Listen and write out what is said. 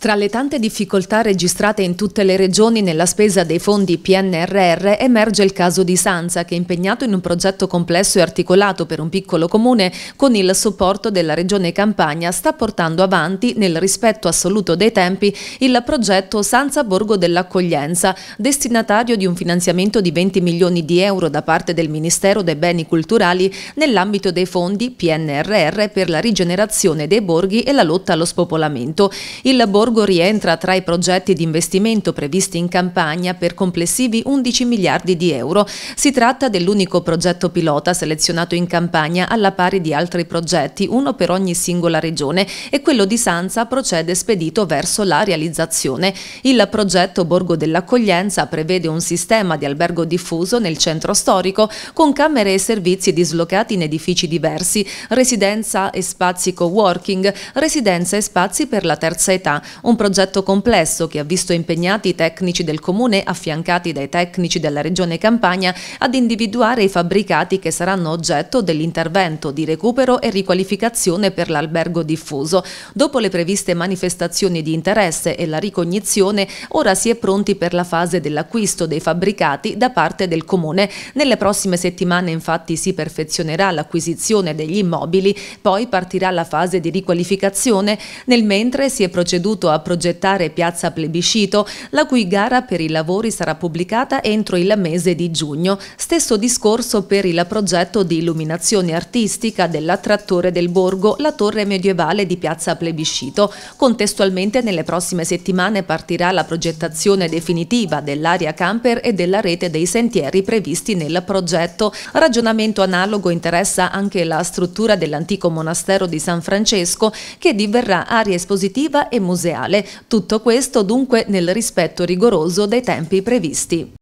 Tra le tante difficoltà registrate in tutte le regioni nella spesa dei fondi PNRR emerge il caso di Sanza che impegnato in un progetto complesso e articolato per un piccolo comune con il supporto della regione Campania sta portando avanti nel rispetto assoluto dei tempi il progetto Sanza Borgo dell'Accoglienza destinatario di un finanziamento di 20 milioni di euro da parte del Ministero dei Beni Culturali nell'ambito dei fondi PNRR per la rigenerazione dei borghi e la lotta allo spopolamento. Il borgo Borgo rientra tra i progetti di investimento previsti in campagna per complessivi 11 miliardi di euro. Si tratta dell'unico progetto pilota selezionato in campagna alla pari di altri progetti, uno per ogni singola regione e quello di Sanza procede spedito verso la realizzazione. Il progetto Borgo dell'Accoglienza prevede un sistema di albergo diffuso nel centro storico con camere e servizi dislocati in edifici diversi, residenza e spazi co-working, residenza e spazi per la terza età, un progetto complesso che ha visto impegnati i tecnici del Comune affiancati dai tecnici della Regione Campania ad individuare i fabbricati che saranno oggetto dell'intervento di recupero e riqualificazione per l'albergo diffuso. Dopo le previste manifestazioni di interesse e la ricognizione, ora si è pronti per la fase dell'acquisto dei fabbricati da parte del Comune. Nelle prossime settimane infatti si perfezionerà l'acquisizione degli immobili, poi partirà la fase di riqualificazione, nel mentre si è proceduto a progettare Piazza Plebiscito, la cui gara per i lavori sarà pubblicata entro il mese di giugno. Stesso discorso per il progetto di illuminazione artistica dell'attrattore del borgo, la torre medievale di Piazza Plebiscito. Contestualmente nelle prossime settimane partirà la progettazione definitiva dell'area camper e della rete dei sentieri previsti nel progetto. Ragionamento analogo interessa anche la struttura dell'antico monastero di San Francesco che diverrà area espositiva e museale reale. Tutto questo dunque nel rispetto rigoroso dei tempi previsti.